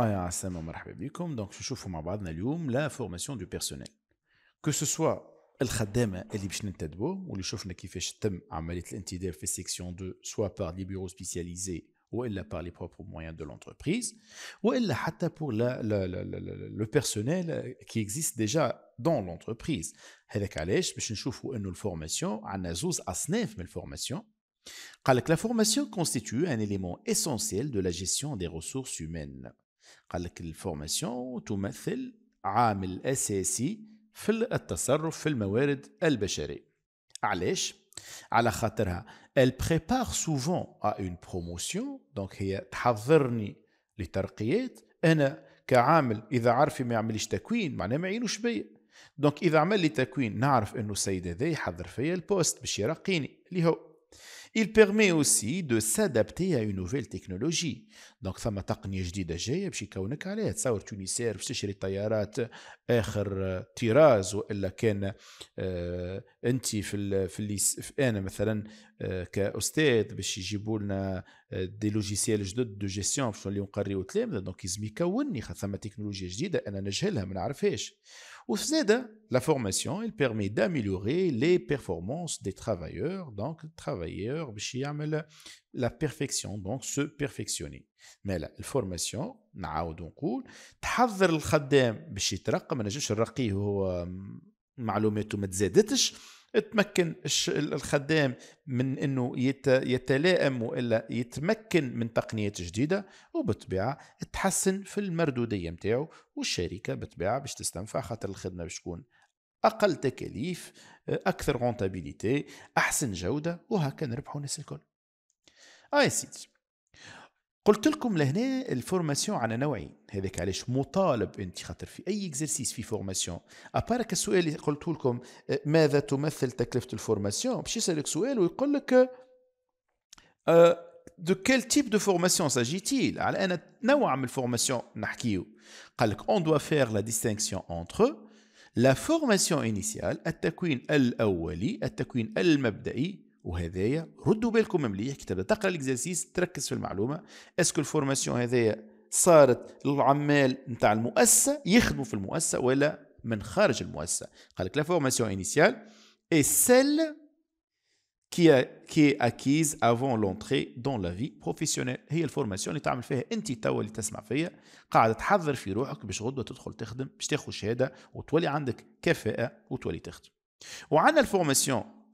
aya sama مرحبا بكم دونك نشوفوا مع بعضنا اليوم la formation du personnel que ce soit el khadama اللي باش نتدبوا واللي شفنا كيفاش تم عمليه الانتذاب في section 2 soit par les bureaux spécialisés ou elle par les propres moyens de l'entreprise ou elle حتى pour la le personnel qui existe déjà dans l'entreprise هذاك علاش باش نشوفوا انه la formation عندنا جوج اصناف من la formation la formation constitue un élément essentiel de la gestion des ressources humaines قال لك الفورماسيون تمثل عامل أساسي في التصرف في الموارد البشرية علاش؟ على خاطرها ال بريبار سوفون ا اون بروموسيون دونك هي تحضرني لترقيات انا كعامل اذا عرفي ما يعملش تكوين معناه ما يعينوش بيا دونك اذا عمل لي تكوين نعرف انه السيد هذا يحضر فيا البوست باش يرقيني اللي هو Il permet aussi de s'adapter à une nouvelle technologie. دونك ثم تقنيه جديده جايه باش يكونك عليها تصور تونسير باش تشري طيارات اخر طراز والا كان آه انت في ال في, الليس انا مثلا آه كاستاذ باش يجيبوا لنا دي لوجيسيال جدد دو جيستيون باش نوليو نقريو التلامذه دونك يلزم خاطر ثما تكنولوجيا جديده انا نجهلها ما نعرفهاش Au e hein, la formation, elle permet d'améliorer les performances des travailleurs, donc travailleurs, la perfection, donc se perfectionner. Mais la formation, نعاود نقول تحضر الخدام باش يترقى ما نجمش الرقيه هو معلوماته ما تزادتش تمكن الخدام من انه يتلائم والا يتمكن من تقنيات جديده وبالطبيعه تحسن في المردوديه نتاعو والشركه بالطبيعه باش تستنفع خاطر الخدمه باش تكون اقل تكاليف اكثر رونتابيليتي احسن جوده وهكا نربحوا الناس الكل اي سيدي قلت لكم لهنا الفورماسيون على نوعين هذاك علاش مطالب انت خاطر في اي اكزرسيس في فورماسيون ابارك السؤال اللي قلت لكم آه، ماذا تمثل تكلفه الفورماسيون باش يسالك سؤال ويقول لك دو كيل تيب دو فورماسيون ساجيتيل على انا نوع من الفورماسيون نحكيو قال لك اون دوا فير لا ديستينكسيون اونتر لا فورماسيون انيسيال التكوين الاولي التكوين المبدئي وهذايا ردوا بالكم مليح كي تبدا تقرا الاكزرسيس تركز في المعلومه اسكو الفورماسيون هذايا صارت للعمال نتاع المؤسسه يخدموا في المؤسسه ولا من خارج المؤسسه قال لك لا فورماسيون انيسيال اي سيل كي كي اكيز افون لونتري دون لا في بروفيسيونيل هي الفورماسيون اللي تعمل فيها انت توا اللي تسمع فيا قاعده تحضر في روحك باش غدوه تدخل تخدم باش تاخذ شهاده وتولي عندك كفاءه وتولي تخدم وعندنا الفورماسيون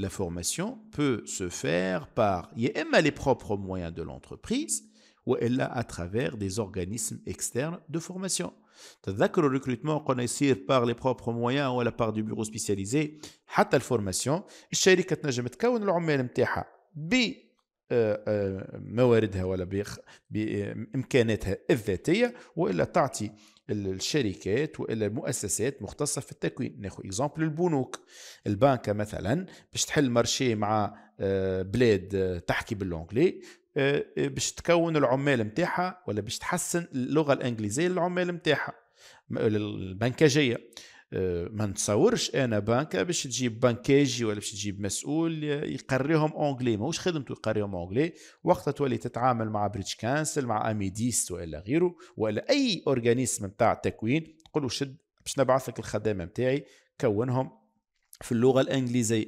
La formation peut se faire par les propres moyens de l'entreprise ou elle à travers des organismes externes de formation. que le recrutement qu'on par les propres moyens ou à la part du bureau spécialisé, a la formation. مواردها ولا capacités. الشركات والا المؤسسات مختصه في التكوين ناخذ اكزامبل البنوك البنكة مثلا باش تحل مارشي مع آه، بلاد آه، تحكي باللونجلي آه، باش تكون العمال نتاعها ولا باش تحسن اللغه الانجليزيه للعمال نتاعها البنكاجيه آه، ما نتصورش انا بنكة باش تجيب بنكاجي ولا باش تجيب مسؤول يقريهم اونجلي ماهوش خدمته يقريهم اونجلي وقتها تولي تتعامل مع بريتش كانسل مع اميديست والا غيره ولا اي اورجانيزم نتاع التكوين تقول له شد باش نبعث لك الخدامه نتاعي كونهم في اللغة الإنجليزية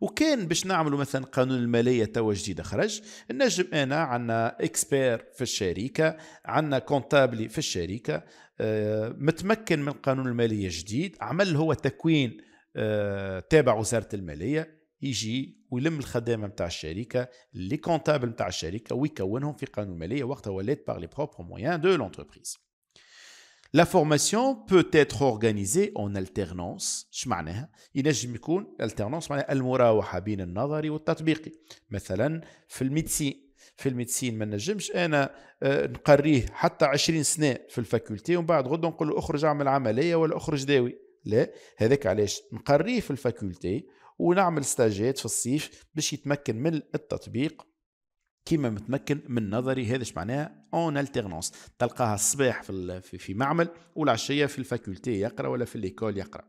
وكان باش نعملوا مثلا قانون المالية توا جديد خرج نجم أنا عندنا إكسبير في الشركة عندنا كونتابلي في الشركة آه، متمكن من قانون المالية جديد عمل هو تكوين آه، تابع وزارة المالية يجي ويلم الخدامه نتاع الشركه لي كونتابل نتاع الشركه ويكونهم في قانون الماليه وقتها ولات باغ لي بروبر موان دو لونتربريز لا فورماسيون بوت اتر اورغانيزي اون التيرنونس اش معناها ينجم يكون التيرنونس معناها المراوحه بين النظري والتطبيقي مثلا في الميدسين في الميدسين ما نجمش انا آه، نقريه حتى 20 سنه في الفاكولتي ومن بعد غدا نقول له اخرج اعمل عمليه ولا اخرج داوي لا هذاك علاش نقريه في الفاكولتي ونعمل ستاجات في الصيف باش يتمكن من التطبيق كيما متمكن من نظري هذا اش معناها اون التيرنونس تلقاها الصباح في في معمل والعشيه في الفاكولتي يقرا ولا في ليكول يقرا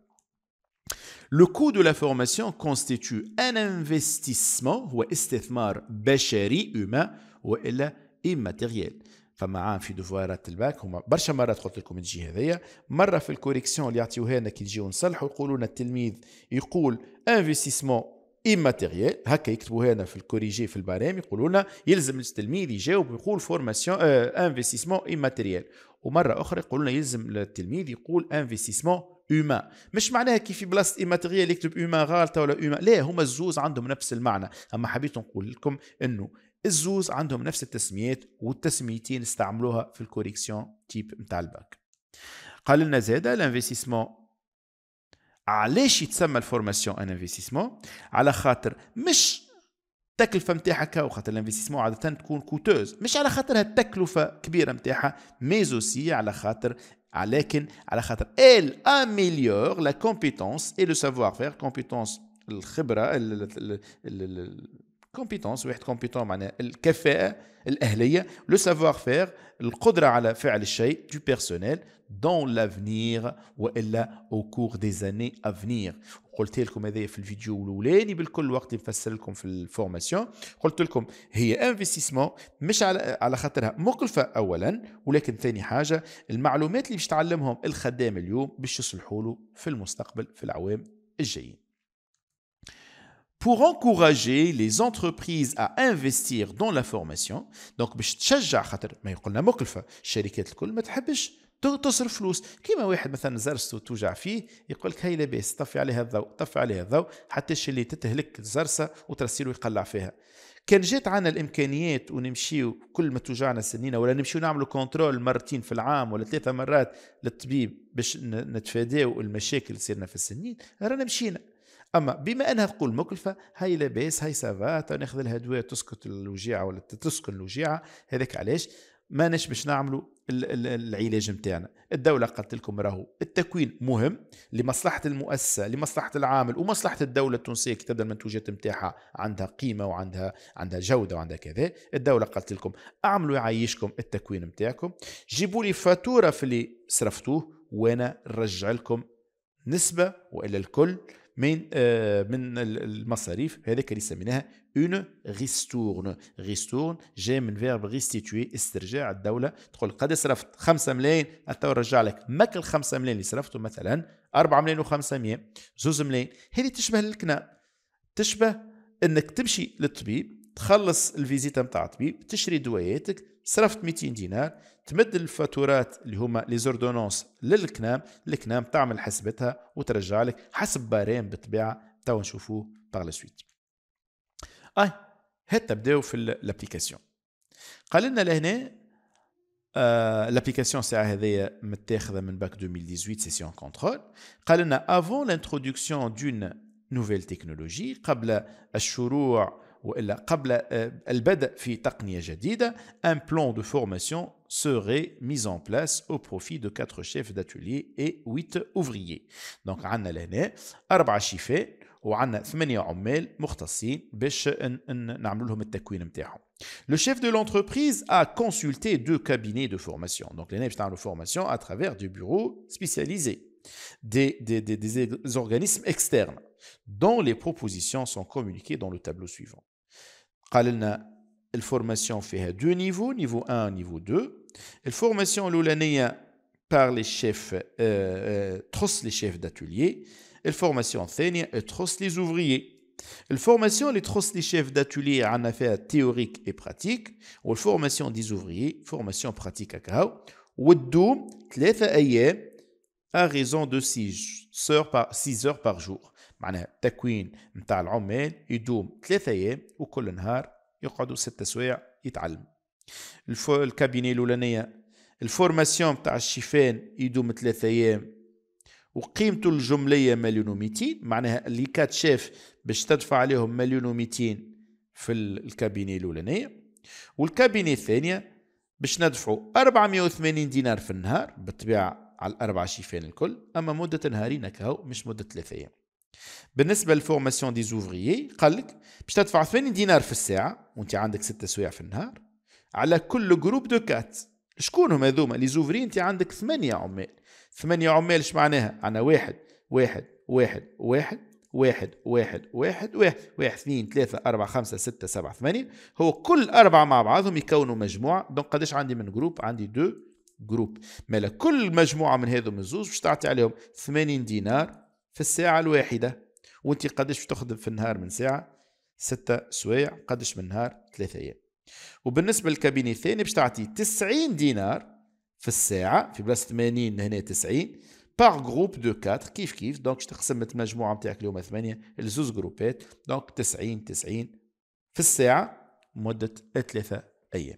لو كو دو لا فورماسيون constitue ان انفستيسمون هو استثمار بشري humain والا immatériel فما عام في دوفوارات الباك هما برشا مرات قلت لكم تجي هذايا مره في الكوريكسيون اللي يعطيوها لنا كي نجيو نصلحوا يقولوا لنا التلميذ يقول انفستيسمون ايماتيريال هكا يكتبوا هنا في الكوريجي في البرام يقولوا لنا يلزم التلميذ يجاوب ويقول فورماسيون اه انفستيسمون ايماتيريال ومره اخرى يقولوا لنا يلزم التلميذ يقول انفستيسمون هما مش معناها كيف في بلاصه ايماتيريال يكتب هما غالطه ولا هما لا هما الزوز عندهم نفس المعنى اما حبيت نقول لكم انه الزوز عندهم نفس التسميات والتسميتين استعملوها في الكوريكسيون تيب نتاع الباك قال لنا زاده الانفستيسمون علاش يتسمى الفورماسيون ان انفستيسمون على خاطر مش التكلفه نتاعها كاو خاطر الانفستيسمون عاده تكون كوتوز مش على خاطرها التكلفه كبيره نتاعها ميزوسي على خاطر لكن على خاطر ال اميليور لا كومبيتونس اي لو سافوار فير كومبيتونس الخبره كومبيتونس واحد كومبيتون معناها الكفاءه الاهليه لو سافوار فير القدره على فعل الشيء دو بيرسونيل دون لافنيغ والا او كور دي زاني افنيغ قلت لكم هذايا في الفيديو الاولاني بالكل وقت اللي نفسر لكم في الفورماسيون قلت لكم هي انفستيسمون مش على على خاطرها مكلفه اولا ولكن ثاني حاجه المعلومات اللي باش تعلمهم الخدام اليوم باش يصلحوا له في المستقبل في العوام الجايين pour encourager les entreprises à investir dans la formation دونك باش تشجع خاطر ما يقولنا مكلفه الشركات الكل ما تحبش تصرف فلوس كيما واحد مثلا زرسته توجع فيه يقول لك هاي لاباس طفي عليها الضوء طفي عليها الضوء حتى اللي تتهلك الزرسه وترسيله يقلع فيها كان جات عنا الامكانيات ونمشيو كل ما توجعنا السنينه ولا نمشيو نعملوا كونترول مرتين في العام ولا ثلاثه مرات للطبيب باش نتفاداو المشاكل اللي صيرنا في السنين رانا مشينا اما بما انها تقول مكلفه هاي لاباس هاي سافا ناخذ لها دواء تسكت الوجيعه ولا تسكن الوجيعه هذاك علاش ماناش باش نعملوا العلاج نتاعنا الدوله قالت لكم راهو التكوين مهم لمصلحه المؤسسه لمصلحه العامل ومصلحه الدوله التونسيه كي تبدا المنتوجات نتاعها عندها قيمه وعندها عندها جوده وعندها كذا الدوله قالت لكم اعملوا يعيشكم التكوين نتاعكم جيبوا لي فاتوره في اللي صرفتوه وانا نرجع لكم نسبه والا الكل من آه، من المصاريف هذاك اللي سميناها اون ريستورن ريستورن جاي من فيرب ريستيتوي استرجاع الدوله تقول قد صرفت 5 ملايين حتى رجع لك ماك ال 5 ملايين اللي صرفته مثلا 4 ملايين و500 زوز ملايين هذه تشبه الكنا تشبه انك تمشي للطبيب تخلص الفيزيتا نتاع الطبيب تشري دواياتك صرفت 200 دينار تمد الفاتورات اللي هما لي زوردونونس للكنام الكنام تعمل حسبتها وترجع لك حسب بارين بالطبيعه تو نشوفوه باغ لا سويت اي هات تبداو في الابليكاسيون قال لنا لهنا آه لابليكاسيون ساعه هذيا متاخذه من باك 2018 سيسيون كونترول قال لنا افون لانترودكسيون دون نوفيل تكنولوجي قبل الشروع El fi un plan de formation serait mis en place au profit de quatre chefs d'atelier et 8 ouvriers دونك Le chef de l'entreprise a consulté deux cabinets de formation. Donc, les NEPS de formation à travers des bureaux spécialisés, des organismes externes, dont les propositions sont communiquées dans le tableau suivant. Quel est la formation faite? Deux niveaux: niveau 1, et niveau 2. La formation loulane est par les chefs, euh, euh, tous les chefs d'atelier. La formation thénia est faite les ouvriers. La formation les tous les chefs d'atelier en affaire théorique et pratique la formation des ouvriers, formation pratique à Cahau. Où est-ce que raison de 6 heures par jour. معناها التكوين متاع العمال يدوم ثلاثة أيام وكل نهار يقعدوا ستة سوايع يتعلموا الكابينة الأولانية الفورماسيون متاع الشيفان يدوم ثلاثة أيام وقيمته الجملية مليون وميتين معناها اللي كات شيف باش تدفع عليهم مليون وميتين في الكابينة الأولانية والكابينة الثانية باش ندفعوا 480 دينار في النهار بالطبيعة على الأربع شيفان الكل أما مدة نهارين كهو مش مدة ثلاثة أيام بالنسبه للفورماسيون دي زوفريي قال لك باش تدفع 80 دينار في الساعه وانت عندك ست سوايع في النهار على كل جروب دو كات شكون هما هذوما لي زوفري انت عندك ثمانيه عمال ثمانيه عمال اش معناها انا واحد واحد واحد واحد واحد واحد واحد واحد واحد اثنين ثلاثة أربعة خمسة ستة سبعة ثمانية هو كل أربعة مع بعضهم يكونوا مجموعة دونك قداش عندي من جروب عندي دو جروب مالا كل مجموعة من هذو الزوز باش تعطي عليهم 80 دينار في الساعة الواحدة وانت قداش تخدم في النهار من ساعة ستة سوايع قداش من نهار ثلاثة أيام وبالنسبة للكابيني الثاني باش تعطي 90 دينار في الساعة في بلاصة 80 هنا 90 باغ جروب دو كاتر كيف كيف دونك تقسم المجموعة نتاعك اليوم ثمانية لزوز جروبات دونك 90 90 في الساعة مدة ثلاثة أيام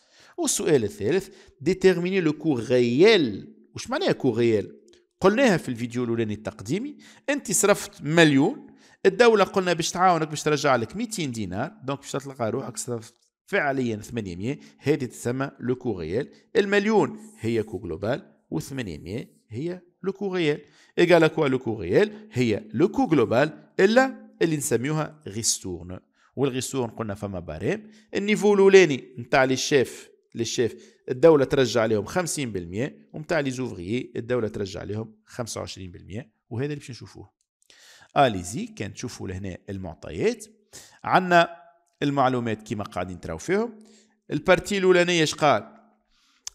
والسؤال الثالث ديتيرميني لو كو غيال واش معناها كو غيال قلناها في الفيديو الاولاني التقديمي انت صرفت مليون الدوله قلنا باش تعاونك باش ترجع لك 200 دينار دونك باش تلقى روحك صرفت فعليا 800 هذه تسمى لو كو غيال المليون هي كو جلوبال و800 هي لو كو غيال ايغالا كوا لو كو غيال هي لو كو جلوبال الا اللي نسميوها ريستورن والغيستورن قلنا فما باريم النيفو الاولاني نتاع لي شيف للشيف الدوله ترجع لهم 50% ومتاع لي زوفريي الدوله ترجع لهم 25% وهذا اللي باش نشوفوه اليزي كان تشوفوا لهنا المعطيات عندنا المعلومات كيما قاعدين تراو فيهم البارتي الاولانيه اش قال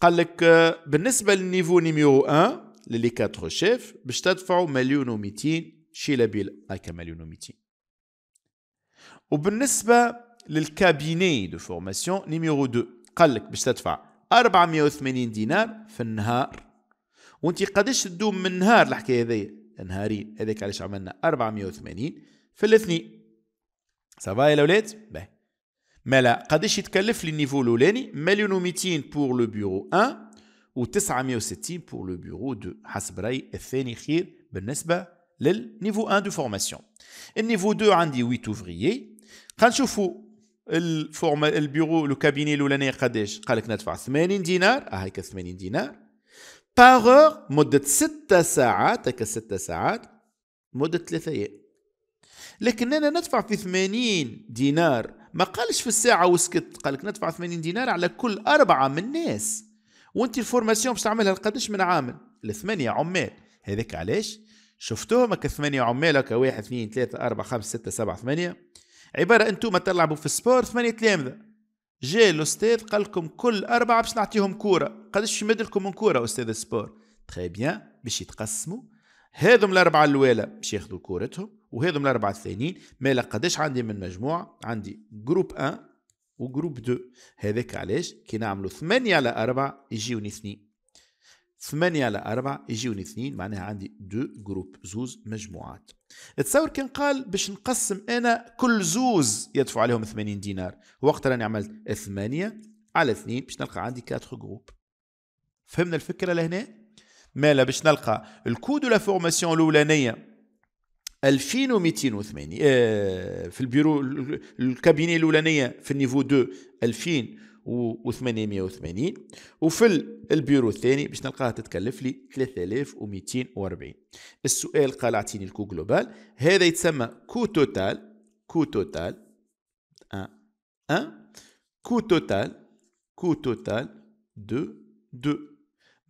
قال لك آه، بالنسبه للنيفو نيميرو 1 للي كاتر شيف باش تدفعوا مليون و200 شيلابيل هكا مليون و200 وبالنسبه للكابيني دو فورماسيون نيميرو 2 قال لك باش تدفع 480 دينار في النهار وانت قداش تدوم من نهار الحكايه هذيا نهارين هذاك علاش عملنا 480 في الاثنين سافا يا الاولاد باهي مالا قداش يتكلف لي النيفو الاولاني مليون و200 بور لو بيرو 1 و 960 بور لو بيرو 2 حسب رايي الثاني خير بالنسبه للنيفو 1 دو فورماسيون النيفو 2 عندي 8 اوفريي خلينا نشوفوا الفورما البيرو لو كابيني الاولاني قداش قال لك ندفع 80 دينار اه هيك 80 دينار باغور مده 6 ساعات هيك 6 ساعات مده 3 ايام لكن انا ندفع في 80 دينار ما قالش في الساعه وسكت قال لك ندفع 80 دينار على كل اربعه من الناس وانت الفورماسيون باش تعملها قداش من عامل الثمانيه عمال هذاك علاش شفتوهم هكا ثمانيه عمال هكا واحد اثنين ثلاثه اربعه خمسه سته سبعه ثمانيه عباره انتم ما تلعبوا في السبور ثمانية تلامذه جاء الاستاذ قال لكم كل اربعه باش نعطيهم كوره قداش يمد لكم من كوره استاذ السبور تخي بيان باش يتقسموا هذم الاربعه الاولى باش ياخذوا كورتهم وهذم الاربعه الثانيين مالا قداش عندي من مجموعه عندي جروب 1 وجروب 2 هذاك علاش كي نعملوا 8 على 4 يجيوني اثنين ثمانية على أربعة يجيوني اثنين معناها عندي دو جروب زوز مجموعات تصور كان قال باش نقسم انا كل زوز يدفع عليهم ثمانين دينار وقت راني عملت ثمانية على اثنين باش نلقى عندي كاتر جروب فهمنا الفكره لهنا مالا باش نلقى الكو دو فورماسيون الاولانيه 2280 آه، في البيرو الكابيني الاولانيه في النيفو 2 2000 و880 وفي البيرو الثاني باش نلقاها تتكلف لي 3240 السؤال قال اعطيني الكو جلوبال هذا يتسمى كو توتال كو توتال 1 1 كو توتال كو توتال 2 2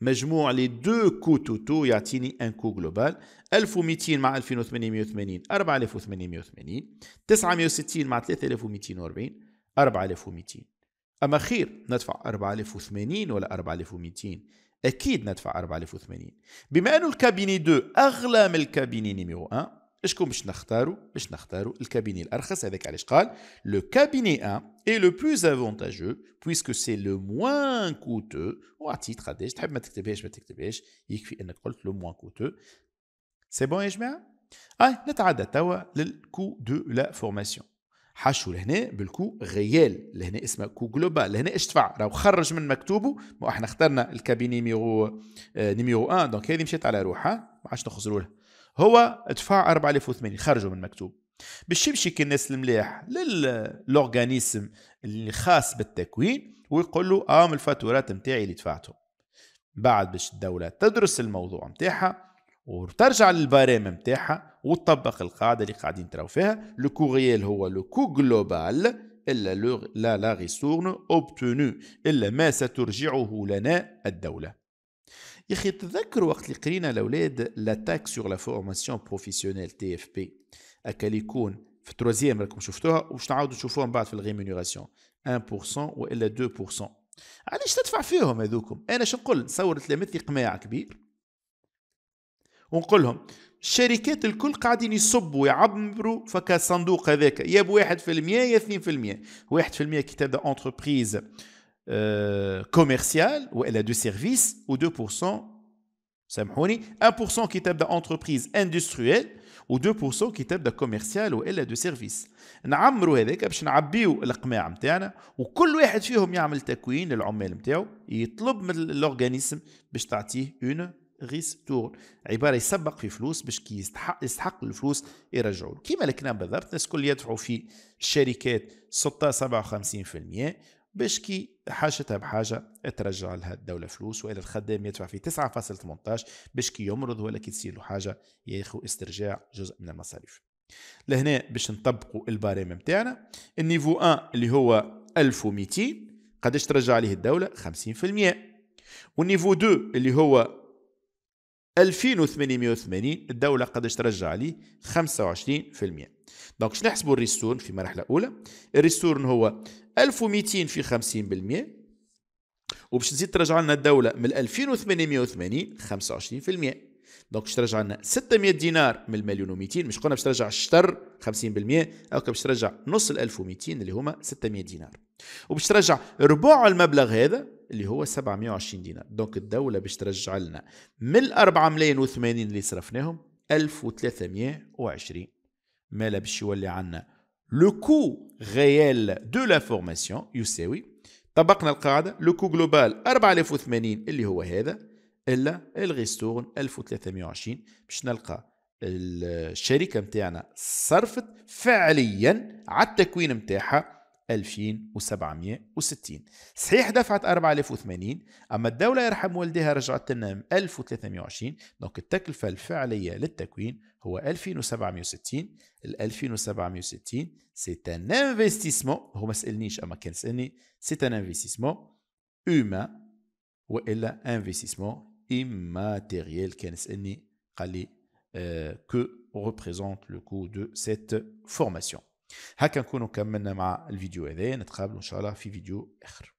مجموع لي دو كو توتو يعطيني ان كو جلوبال 1200 مع 2880 4880 960 مع 3240 4200 اما خير ندفع 4080 ولا 4200 اكيد ندفع 4080 بما أن الكابيني 2 اغلى من الكابيني نيميرو 1 شكون باش نختارو باش نختارو الكابيني الارخص هذاك علاش قال لو كابيني 1 اي لو بلوز افونتاجو بويسكو سي لو موان كوتو وعطيت قداش تحب ما تكتبهاش ما تكتبهاش يكفي انك قلت لو موان كوتو سي بون يا جماعه اه نتعدى توا للكو دو لا فورماسيون حشو لهنا بالكو غيال لهنا اسمه كو جلوبال لهنا اش دفع راهو خرج من مكتوبه ما احنا اخترنا الكابي نيميرو آه، نيميرو 1 دونك هذه مشيت على روحها ما عادش نخسروا لها هو دفع 4080 خرجوا من مكتوب باش يمشي كي الناس الملاح اللي الخاص بالتكوين ويقول له اه من الفاتورات نتاعي اللي دفعته بعد باش الدوله تدرس الموضوع نتاعها وترجع للباريم نتاعها وتطبق القاعده اللي قاعدين تراو فيها لو كورييل هو لو كو جلوبال الا لا لا ريسورن اوبتونو الا ما سترجعه لنا الدوله يا اخي تذكر وقت اللي قرينا الاولاد لاتاك سور لا فورماسيون بروفيسيونيل تي اف بي اكل يكون في التروزيام راكم شفتوها وباش نعاودوا نشوفوها من بعد في الريمونيراسيون 1% والا 2% علاش تدفع فيهم هذوكم انا شنقول نقول تصور تلامذتي قماع كبير ونقول لهم الشركات الكل قاعدين يصبوا ويعبروا فكا الصندوق هذاك يا ب 1% يا 2% 1% كي تبدا اونتربريز كوميرسيال والا دو سيرفيس و 2% سامحوني 1% كي تبدا اونتربريز اندستريال و 2% كي تبدا كوميرسيال والا دو سيرفيس نعمروا هذاك باش نعبيو القماع نتاعنا وكل واحد فيهم يعمل تكوين للعمال نتاعو يطلب من الاورغانيزم باش تعطيه اون ريستور عباره يسبق في فلوس باش كي يستحق, يستحق الفلوس يرجعوا له كيما الكلام بالضبط الناس الكل يدفعوا في الشركات 6 57% باش كي حاجتها بحاجه ترجع لها الدوله فلوس والا الخدام يدفع في 9.18 باش كي يمرض ولا كي تصير له حاجه ياخذ استرجاع جزء من المصاريف لهنا باش نطبقوا الباريم نتاعنا النيفو 1 اللي هو 1200 قداش ترجع عليه الدوله 50% والنيفو 2 اللي هو 2880 الدولة قداش ترجع عليه 25% دونك شنو نحسبوا الريستورن في مرحلة أولى الريستورن هو 1200 في 50% وباش تزيد ترجع لنا الدولة من 2880 25% دونك باش ترجع لنا 600 دينار من المليون و200 مش قلنا باش ترجع الشطر 50% او باش ترجع نص ال 1200 اللي هما 600 دينار وباش ترجع ربع المبلغ هذا اللي هو 720 دينار دونك الدولة باش ترجع لنا من ال 4 ملايين و80 اللي صرفناهم 1320 ما لا باش يولي عندنا لو كو غيال دو لا فورماسيون يساوي طبقنا القاعدة لو كو جلوبال 4080 اللي هو هذا إلا الغيستورن 1320 باش نلقى الشركة متاعنا صرفت فعليا على التكوين متاعها 2760 صحيح دفعت 4080 أما الدولة يرحم والديها رجعت لنا 1320 دونك التكلفة الفعلية للتكوين هو 2760 ال 2760 سي ان انفستيسمون هو ما سألنيش أما كان سألني سي ان انفستيسمون اوما وإلا انفستيسمون ايماتيريال كان سألني قال لي كو ريبريزونت لو كو دو سيت فورماسيون هكا نكونوا كملنا مع الفيديو هذا نتقابلوا ان شاء الله في فيديو اخر